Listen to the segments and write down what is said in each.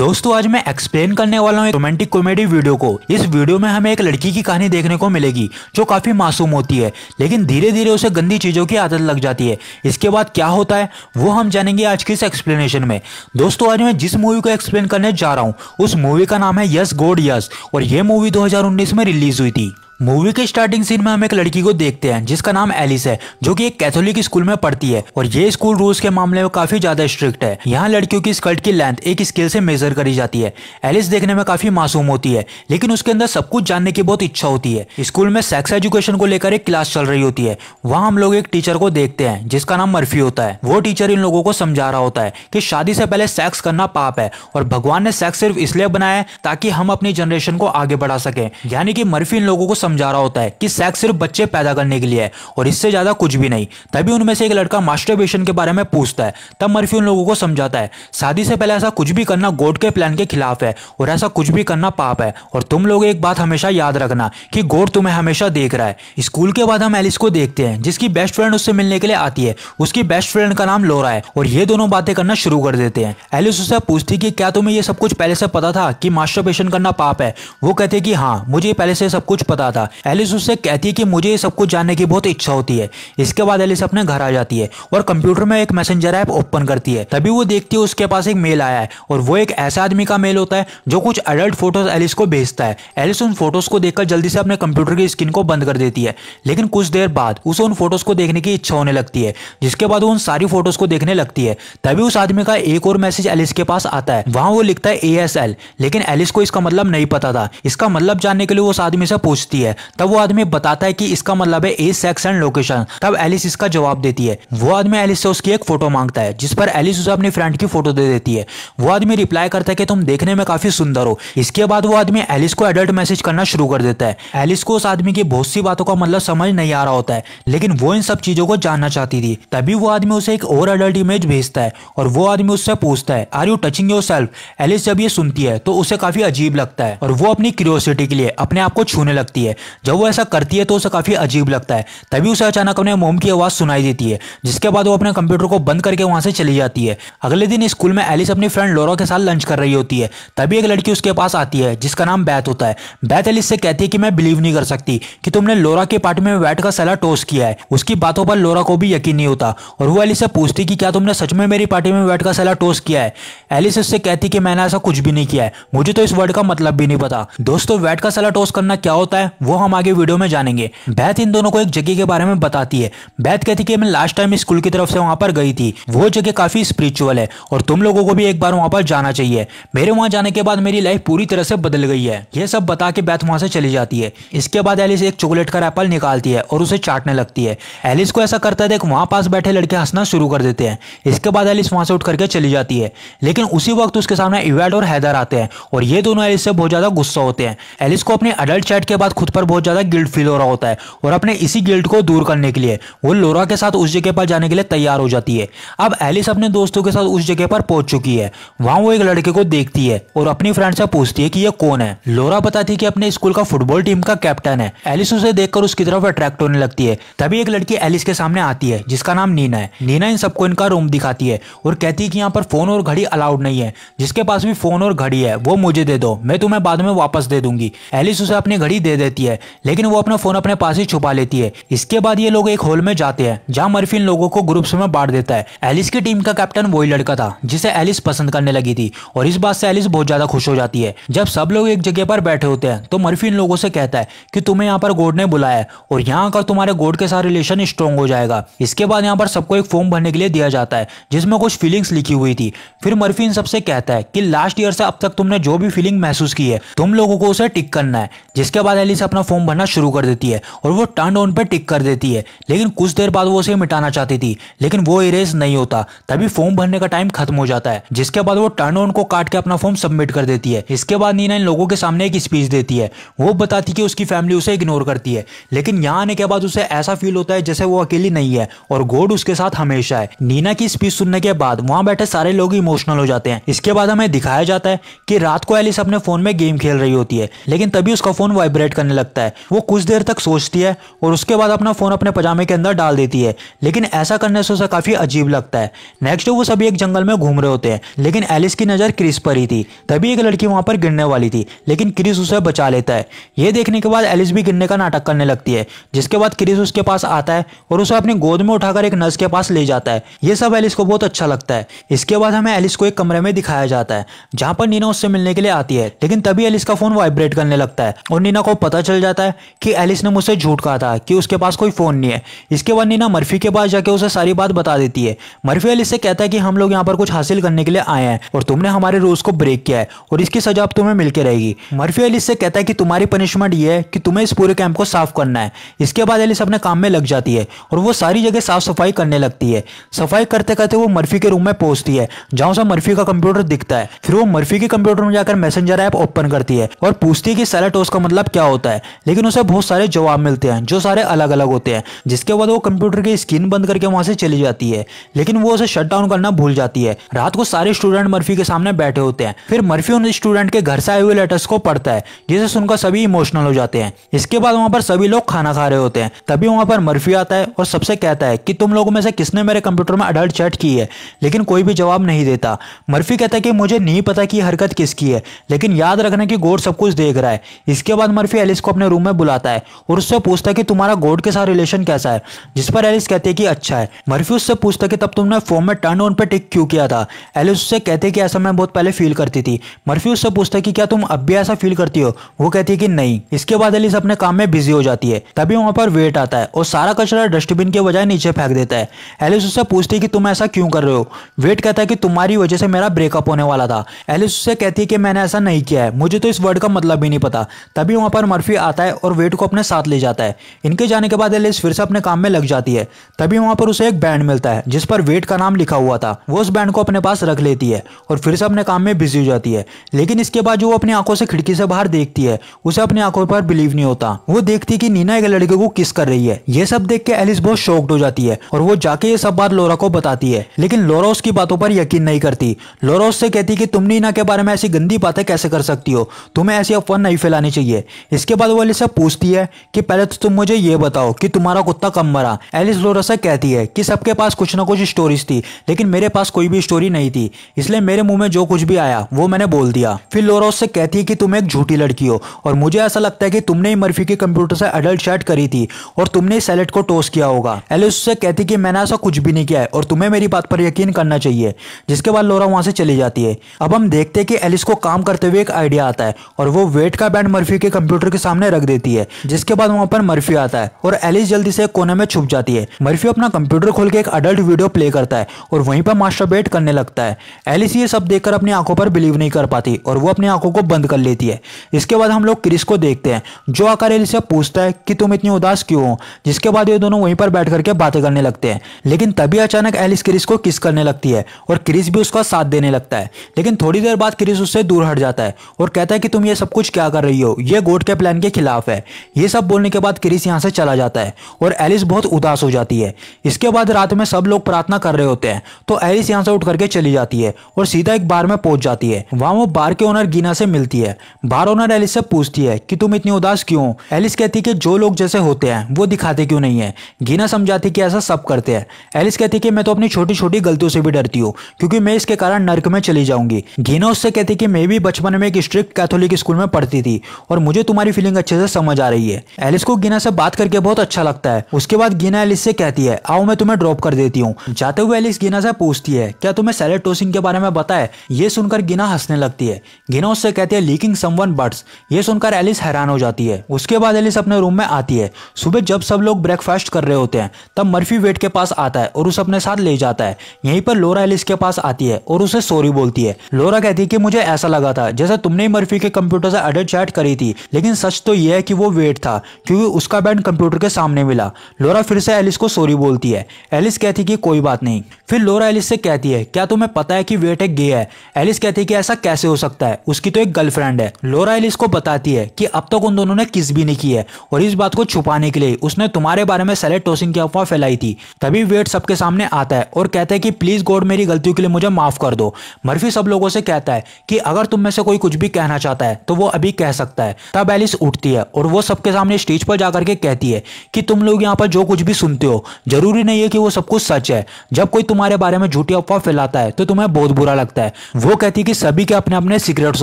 दोस्तों आज मैं एक्सप्लेन करने वाला हूँ रोमांटिक कॉमेडी वीडियो को इस वीडियो में हमें एक लड़की की कहानी देखने को मिलेगी जो काफी मासूम होती है लेकिन धीरे धीरे उसे गंदी चीजों की आदत लग जाती है इसके बाद क्या होता है वो हम जानेंगे आज के इस एक्सप्लेनेशन में दोस्तों आज मैं जिस मूवी को एक्सप्लेन करने जा रहा हूँ उस मूवी का नाम है यस गोड यस और ये मूवी दो में रिलीज हुई थी मूवी के स्टार्टिंग सीन में हम एक लड़की को देखते हैं जिसका नाम एलिस है जो कि एक कैथोलिक स्कूल में पढ़ती है और ये स्कूल रूल्स के मामले में काफी ज्यादा स्ट्रिक्ट है यहाँ लड़कियों की स्कर्ट की लेंथ एक स्केल से मेजर करी जाती है एलिस देखने में काफी मासूम होती है लेकिन उसके अंदर सब कुछ जानने की बहुत इच्छा होती है स्कूल में सेक्स एजुकेशन को लेकर एक क्लास चल रही होती है वहाँ हम लोग एक टीचर को देखते हैं जिसका नाम मर्फी होता है वो टीचर इन लोगों को समझा रहा होता है की शादी से पहले सेक्स करना पाप है और भगवान ने सेक्स सिर्फ इसलिए बनाया है ताकि हम अपनी जनरेशन को आगे बढ़ा सके यानी की मर्फी इन लोगों को समझा रहा होता है कि सेक्स सिर्फ बच्चे पैदा करने के लिए है और इससे ज़्यादा कुछ भी नहीं तभी उनमें से एक लड़का मास्टरबेशन के बारे में पूछता है तब मर्फी उन लोगों को समझाता है शादी से पहले ऐसा कुछ भी करना गोड के प्लान के खिलाफ है और ऐसा कुछ भी करना पाप है और तुम लोग एक बात हमेशा याद रखना कि गोड तुम्हें हमेशा देख रहा है स्कूल के बाद हम एलिस को देखते हैं जिसकी बेस्ट फ्रेंड उससे मिलने के लिए आती है उसकी बेस्ट फ्रेंड का नाम लोरा है और ये दोनों बातें करना शुरू कर देते हैं एलिस उससे पूछती कि क्या तुम्हें ये सब कुछ पहले से पता था कि मास्टरबेशन करना पाप है वो कहते कि हाँ मुझे पहले से सब कुछ पता था एलिस उससे कहती है कि मुझे ये सब कुछ जानने की बहुत इच्छा होती है इसके बाद एलिस अपने घर आ जाती है और कंप्यूटर में एक मैसेंजर ऐप ओपन करती है तभी वो देखती है उसके पास एक मेल आया है और वो एक ऐसे आदमी का मेल होता है जो कुछ अडल्ट फोटोज एलिस को भेजता है एलिस उन फोटोज को देखकर जल्दी से अपने कंप्यूटर की स्क्रीन को बंद कर देती है लेकिन कुछ देर बाद उसे उन फोटोज को देखने की इच्छा होने लगती है जिसके बाद वो उन सारी फोटोज को देखने लगती है तभी उस आदमी का एक और मैसेज एलिस के पास आता है वहां वो लिखता है ए लेकिन एलिस को इसका मतलब नहीं पता था इसका मतलब जानने के लिए वो उस आदमी से पूछती है होती है तब वो आदमी बताता है कि इसका मतलब है एज सेक्स एंड लोकेशन तब एलिस इसका जवाब देती है वो आदमी एलिस से उसकी एक फोटो मांगता है जिस पर एलिस उसे अपनी फ्रेंड की फोटो दे देती है वो आदमी रिप्लाई करता है कि तुम देखने में काफी सुंदर हो इसके बाद वो आदमी एलिस को एडल्ट मैसेज करना शुरू कर देता है एलिस को उस आदमी की बहुत सी बातों का मतलब समझ नहीं आ रहा होता है लेकिन वो इन सब चीजों को जानना चाहती थी तभी वो आदमी उसे एक और एडल्ट इमेज भेजता है और वो आदमी उससे पूछता है are you touching yourself Alice जब ये सुनती है तो उसे काफी अजीब लगता है और वो अपनी क्यूरियोसिटी के लिए अपने आप को छूने लगती है है जब वो ऐसा करती है तो उसे काफ़ी अजीब लगता है तभी उसे अचानक अपने मोम की आवाज़ सुनाई देती है जिसके बाद वो अपने कंप्यूटर को बंद करके वहां से चली जाती है अगले दिन स्कूल में एलिस अपनी फ्रेंड लोरा के साथ लंच कर रही होती है तभी एक लड़की उसके पास आती है जिसका नाम बैत होता है बैत एलिस से कहती है कि मैं बिलीव नहीं कर सकती कि तुमने लोरा के पार्टी में बैठ का सलाह टोस्ट किया है उसकी बातों पर लोरा को भी यकीन नहीं होता और वो एलिस से पूछती कि क्या तुमने सच में मेरी पार्टी में बैठ का सलाह टोस्ट किया है एलिस उससे कहती कि मैंने ऐसा कुछ भी नहीं किया है मुझे तो इस वर्ड का मतलब भी नहीं पता दोस्तों वैट का सलाह टोस्ट करना क्या होता है वो हम आगे वीडियो में जानेंगे बैथ इन दोनों को एक जगह के बारे में बताती है बैथ कहती कि मैं लास्ट टाइम स्कूल की तरफ से वहां पर गई थी वो जगह काफी स्पिरिचुअल है और तुम लोगों को भी एक बार वहां पर जाना चाहिए मेरे वहां जाने के बाद मेरी लाइफ पूरी तरह से बदल गई है यह सब बता के बैथ वहां से चली जाती है इसके बाद एलिस एक चॉकलेट का रैपल निकालती है और उसे चाटने लगती है एलिस को ऐसा करता देख वहां पास बैठे लड़के हंसना शुरू कर देते हैं इसके बाद एलिस वहां से उठ करके चली जाती है लेकिन उसी वक्त उसके सामने इवेड और हैदर आते हैं और ये दोनों एलिस से बहुत ज्यादा गुस्सा होते हैं एलिस को अपने अडल्ट चैट के बाद खुद पर बहुत ज़्यादा गिल्ट फील हो रहा होता है और अपने इसी गिल्ट को दूर करने के लिए वो लोरा के साथ उस जगह पर जाने के लिए तैयार हो जाती है अब एलिस अपने दोस्तों के साथ उस जगह पर पहुंच चुकी है वहां वो एक लड़के को देखती है और अपनी फ्रेंड से पूछती है कि ये कौन है लोरा बताती है कि अपने स्कूल का फुटबॉल टीम का कैप्टन है एलिस उसे देखकर उसकी तरफ अट्रैक्ट होने लगती है तभी एक लड़की एलिस के सामने आती है जिसका नाम नीना है नीना इन सबको इनका रूम दिखाती है और कहती है कि यहाँ पर फोन और घड़ी अलाउड नहीं है जिसके पास भी फोन और घड़ी है वो मुझे दे दो मैं तुम्हें बाद में वापस दे दूंगी एलिस उसे अपनी घड़ी दे देती है लेती है लेकिन वो अपना फोन अपने पास ही छुपा लेती है इसके बाद ये लोग एक हॉल में जाते हैं जहाँ मर्फी इन लोगों को ग्रुप में बांट देता है एलिस की टीम का कैप्टन वही लड़का था जिसे एलिस पसंद करने लगी थी और इस बात से एलिस बहुत ज्यादा खुश हो जाती है जब सब लोग एक जगह पर बैठे होते हैं तो मर्फी इन लोगों से कहता है कि तुम्हें यहाँ पर गोड ने बुलाया है और यहाँ आकर तुम्हारे गोड के साथ रिलेशन स्ट्रॉन्ग हो जाएगा इसके बाद यहाँ पर सबको एक फॉर्म भरने के लिए दिया जाता है जिसमें कुछ फीलिंग्स लिखी हुई थी फिर मर्फी इन सबसे कहता है कि लास्ट ईयर से अब तक तुमने जो भी फीलिंग महसूस की है तुम लोगों को उसे टिक करना है जिसके बाद एलिस अपना फॉर्म भरना शुरू कर देती है और वो टर्न ऑन पर टिक कर देती है लेकिन कुछ देर बाद वो उसे मिटाना चाहती थी लेकिन वो इरेज नहीं होता तभी फॉर्म भरने का टाइम खत्म हो जाता है जिसके बाद वो टर्न ऑन को काट के अपना फॉर्म सबमिट कर देती है इसके बाद नीना इन लोगों के सामने एक स्पीच देती है वो बताती कि उसकी फैमिली उसे इग्नोर करती है लेकिन यहाँ आने के बाद उसे ऐसा फील होता है जैसे वो अकेली नहीं है और गोड उसके साथ हमेशा है नीना की स्पीच सुनने के बाद वहाँ बैठे सारे लोग इमोशनल हो जाते हैं इसके बाद हमें दिखाया जाता है कि रात को एलिस अपने फोन में गेम खेल रही होती है लेकिन तभी उसका फोन वाइब्रेट करने लगता लगता है वो कुछ देर तक सोचती है और उसके बाद अपना फ़ोन अपने पजामे के अंदर डाल देती है लेकिन ऐसा करने से उसे काफ़ी अजीब लगता है नेक्स्ट वो सभी एक जंगल में घूम रहे होते हैं लेकिन एलिस की नज़र क्रिस पर ही थी तभी एक लड़की वहां पर गिरने वाली थी लेकिन क्रिस उसे बचा लेता है ये देखने के बाद एलिस भी गिरने का नाटक करने लगती है जिसके बाद क्रिस उसके पास आता है और उसे अपनी गोद में उठाकर एक नर्स के पास ले जाता है ये सब एलिस को बहुत अच्छा लगता है इसके बाद हमें एलिस को एक कमरे में दिखाया जाता है जहाँ पर नीना उससे मिलने के लिए आती है लेकिन तभी एलिस का फोन वाइब्रेट करने लगता है और नीना को पता पता चल जाता है कि एलिस ने मुझसे झूठ कहा था कि उसके पास कोई फ़ोन नहीं है इसके बाद नीना मर्फी के पास जाके उसे सारी बात बता देती है मर्फी एलिस से कहता है कि हम लोग यहाँ पर कुछ हासिल करने के लिए आए हैं और तुमने हमारे रूल्स को ब्रेक किया है और इसकी सजा अब तुम्हें मिलकर रहेगी मर्फी एलिस से कहता है कि तुम्हारी पनिशमेंट ये है कि तुम्हें इस पूरे कैंप को साफ करना है इसके बाद एलिस अपने काम में लग जाती है और वो सारी जगह साफ सफाई करने लगती है सफाई करते करते वो मर्फी के रूम में पहुंचती है जहां से मर्फी का कंप्यूटर दिखता है फिर वो मर्फी के कंप्यूटर में जाकर मैसेंजर ऐप ओपन करती है और पूछती है कि सैलाटोस का मतलब क्या होता है है लेकिन उसे बहुत सारे जवाब मिलते हैं जो सारे अलग अलग होते हैं जिसके बाद वो कंप्यूटर की स्क्रीन बंद करके वहां से चली जाती है लेकिन वो उसे शट डाउन करना भूल जाती है रात को सारे स्टूडेंट मर्फी के सामने बैठे होते हैं फिर मर्फी उन स्टूडेंट के घर से आए हुए लेटर्स को पढ़ता है जिसे सुनकर सभी इमोशनल हो जाते हैं इसके बाद वहाँ पर सभी लोग खाना खा रहे होते हैं तभी वहाँ पर मर्फी आता है और सबसे कहता है कि तुम लोगों में से किसने मेरे कंप्यूटर में अडल्ट चैट की है लेकिन कोई भी जवाब नहीं देता मर्फी कहता है कि मुझे नहीं पता कि हरकत किसकी है लेकिन याद रखना कि गोर सब कुछ देख रहा है इसके बाद मर्फी एलिस को अपने रूम में बुलाता है और उससे पूछता है कि तुम्हारा गोड के साथ रिलेशन कैसा है जिस पर एलिस कहते हैं कि अच्छा है मर्फी उससे पूछता है कि तब तुमने फॉर्म में टर्न ऑन पर टिक क्यों किया था एलिस उससे कहते कि ऐसा मैं बहुत पहले फील करती थी मर्फी उससे पूछता है कि क्या तुम अब भी ऐसा फील करती हो वो कहती है कि नहीं इसके बाद एलिस अपने काम में बिजी हो जाती है तभी वहां पर वेट आता है और सारा कचरा डस्टबिन के बजाय नीचे फेंक देता है एलिस उससे पूछती है कि तुम ऐसा क्यों कर रहे हो वेट कहता है कि तुम्हारी वजह से मेरा ब्रेकअप होने वाला था एलिस उससे कहती है कि मैंने ऐसा नहीं किया है मुझे तो इस वर्ड का मतलब भी नहीं पता तभी वहां पर मर्फी भी आता है और वेट को अपने साथ ले जाता है इनके जाने के बाद एलिस फिर से अपने काम में लग जाती है तभी वहां पर उसे एक बैंड मिलता है जिस पर वेट का नाम लिखा हुआ था वो उस बैंड को अपने पास रख लेती है और फिर से अपने काम में बिजी हो जाती है लेकिन इसके बाद जो वो अपनी आंखों से खिड़की से बाहर देखती है उसे अपनी आंखों पर बिलीव नहीं होता वो देखती की नीना एक लड़के को किस कर रही है ये सब देख के एलिस बहुत शॉक्ड हो जाती है और वो जाके ये सब बात लोरा को बताती है लेकिन लोरा उसकी बातों पर यकीन नहीं करती लोरा उससे कहती कि तुम नीना के बारे में ऐसी गंदी बातें कैसे कर सकती हो तुम्हें ऐसी अफवाह नहीं फैलानी चाहिए इसके बाद वो एलिसा पूछती है कि पहले तो तुम मुझे ये बताओ कि तुम्हारा कुत्ता कब मरा एलिस लोरसा कहती है कि सबके पास कुछ ना कुछ स्टोरीज थी लेकिन मेरे पास कोई भी स्टोरी नहीं थी इसलिए मेरे मुंह में जो कुछ भी आया वो मैंने बोल दिया फिर लोरा उससे कहती है कि तुम एक झूठी लड़की हो और मुझे ऐसा लगता है कि तुमने ही मर्फी के कंप्यूटर से अडल्ट चैट करी थी और तुमने इस सैलेट को टोस किया होगा एलिस उससे कहती कि मैंने ऐसा कुछ भी नहीं किया है और तुम्हें मेरी बात पर यकीन करना चाहिए जिसके बाद लोरा वहां से चली जाती है अब हम देखते हैं कि एलिस को काम करते हुए एक आइडिया आता है और वो वेट का बैंड मर्फी के कंप्यूटर के साथ सामने रख देती है जिसके बाद वहाँ पर मर्फी आता है और एलिस जल्दी से कोने में छुप जाती है मर्फी अपना कंप्यूटर खोल के एक अडल्ट वीडियो प्ले करता है और वहीं पर मास्टरबेट करने लगता है एलिस ये सब देखकर अपनी आंखों पर बिलीव नहीं कर पाती और वो अपनी आंखों को बंद कर लेती है इसके बाद हम लोग क्रिस को देखते हैं जो आकर एलिस पूछता है कि तुम इतनी उदास क्यों हो जिसके बाद ये दोनों वहीं पर बैठ करके बातें करने लगते हैं लेकिन तभी अचानक एलिस क्रिस को किस करने लगती है और क्रिस भी उसका साथ देने लगता है लेकिन थोड़ी देर बाद क्रिस उससे दूर हट जाता है और कहता है कि तुम ये सब कुछ क्या कर रही हो ये गोट के प्लान के खिलाफ है ये सब बोलने के बाद क्रिस यहाँ से चला जाता है और एलिस बहुत उदास हो जाती है इसके बाद रात में सब लोग प्रार्थना कर रहे होते हैं तो एलिस यहाँ से उठ करके चली जाती है और सीधा एक बार में पहुंच जाती है वहाँ वो बार के ओनर गीना से मिलती है बार ओनर एलिस से पूछती है कि तुम इतनी उदास क्यों एलिस कहती है कि जो लोग जैसे होते हैं वो दिखाते क्यों नहीं है गीना समझाती कि ऐसा सब करते हैं एलिस कहती है कि मैं तो अपनी छोटी छोटी गलतियों से भी डरती हूँ क्योंकि मैं इसके कारण नर्क में चली जाऊंगी गीना उससे कहती है कि मैं भी बचपन में एक स्ट्रिक्ट कैथोलिक स्कूल में पढ़ती थी और मुझे तुम्हारी फीलिंग फीलिंग अच्छे से समझ आ रही है एलिस को गिना से बात करके बहुत अच्छा लगता है उसके बाद गिना एलिस से कहती है आओ मैं तुम्हें ड्रॉप कर देती हूँ जाते हुए एलिस गिना से पूछती है क्या तुम्हें सैलेड टोसिंग के बारे में पता है ये सुनकर गिना हंसने लगती है गिना उससे कहती है लीकिंग समवन बर्ड्स ये सुनकर एलिस हैरान हो जाती है उसके बाद एलिस अपने रूम में आती है सुबह जब सब लोग ब्रेकफास्ट कर रहे होते हैं तब मर्फी वेट के पास आता है और उसे अपने साथ ले जाता है यहीं पर लोरा एलिस के पास आती है और उसे सॉरी बोलती है लोरा कहती है कि मुझे ऐसा लगा था जैसे तुमने मर्फी के कंप्यूटर से अडल्ट चैट करी थी लेकिन सच तो यह है कि वो वेट था क्योंकि उसका बैंड कंप्यूटर के सामने मिला लोरा फिर से एलिस को सॉरी बोलती है एलिस कहती कि कोई बात नहीं फिर लोरा एलिस से कहती है क्या तुम्हें पता है कि वेट एक गे है एलिस कहती है कि ऐसा कैसे हो सकता है उसकी तो एक गर्लफ्रेंड है लोरा एलिस को बताती है कि अब तक उन दोनों ने किस भी नहीं की है और इस बात को छुपाने के लिए उसने तुम्हारे बारे में सेलेट टोसिंग की अफवाह फैलाई थी तभी वेट सबके सामने आता है और कहता है कि प्लीज गॉड मेरी गलतियों के लिए मुझे माफ कर दो मर्फी सब लोगों से कहता है कि अगर तुम में से कोई कुछ भी कहना चाहता है तो वो अभी कह सकता है तब एलिस उठती है और वो सबके सामने स्टेज पर जाकर के कहती है कि तुम लोग यहाँ पर जो कुछ भी सुनते हो जरूरी नहीं है कि वो सब कुछ सच है जब कोई तुम्हारे बारे में झूठी अफवाह फैलाता है तो तुम्हें बहुत बुरा लगता है वो कहती है कि सभी के अपने अपने सीक्रेट्स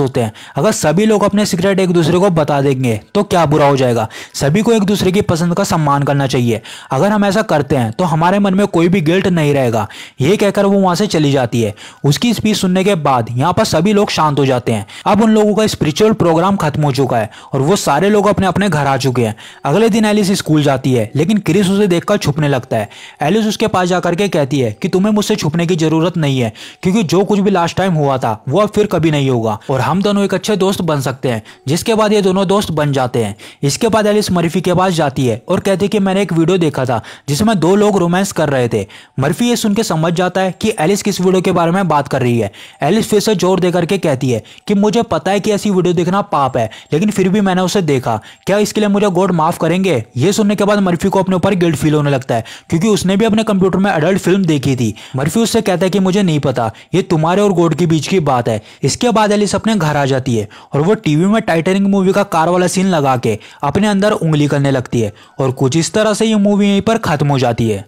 होते हैं अगर सभी लोग अपने सिगरेट एक दूसरे को बता देंगे तो क्या बुरा हो जाएगा सभी को एक दूसरे की पसंद का सम्मान करना चाहिए अगर हम ऐसा करते हैं तो हमारे मन में कोई भी गिल्ट नहीं रहेगा ये कहकर वो वहां से चली जाती है उसकी स्पीच सुनने के बाद यहाँ पर सभी लोग शांत हो जाते हैं अब उन लोगों का स्पिरिचुअल प्रोग्राम खत्म हो चुका है और वो सारे लोग अपने अपने घर आ चुके हैं अगले दिन एलिस स्कूल जाती है लेकिन क्रिस उसे देखकर छुपने लगता है एलिस उसके पास जाकर के कहती है कि तुम्हें मुझसे छुपने की जरूरत नहीं है क्योंकि जो कुछ भी लास्ट टाइम हुआ था वो अब फिर कभी नहीं होगा और हम दोनों एक अच्छे दोस्त बन सकते हैं जिसके बाद ये दोनों दोस्त बन जाते हैं इसके बाद एलिस मर्फी के पास जाती है और कहती है कि मैंने एक वीडियो देखा था जिसमें दो लोग रोमांस कर रहे थे मर्फी ये सुनकर समझ जाता है कि एलिस किस वीडियो के बारे में बात कर रही है एलिस फिर से जोर देकर के कहती है कि मुझे पता है कि ऐसी वीडियो देखना पाप है लेकिन फिर भी मैंने उसे उसे देखा क्या इसके लिए मुझे गॉड माफ करेंगे ये सुनने के बाद मर्फी को अपने ऊपर गिल्ट फील होने लगता है क्योंकि उसने भी अपने कंप्यूटर में अडल्ट फिल्म देखी थी मर्फी उससे कहता है कि मुझे नहीं पता ये तुम्हारे और गोड के बीच की बात है इसके बाद एलिस अपने घर आ जाती है और वो टीवी में टाइटेनिक मूवी का कार वाला सीन लगा के अपने अंदर उंगली करने लगती है और कुछ इस तरह से ये मूवी यहीं पर खत्म हो जाती है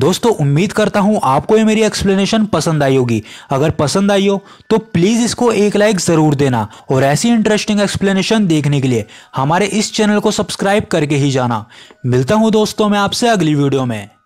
दोस्तों उम्मीद करता हूं आपको ये मेरी एक्सप्लेनेशन पसंद आई होगी अगर पसंद आई हो तो प्लीज़ इसको एक लाइक ज़रूर देना और ऐसी इंटरेस्टिंग एक्सप्लेनेशन देखने के लिए हमारे इस चैनल को सब्सक्राइब करके ही जाना मिलता हूँ दोस्तों मैं आपसे अगली वीडियो में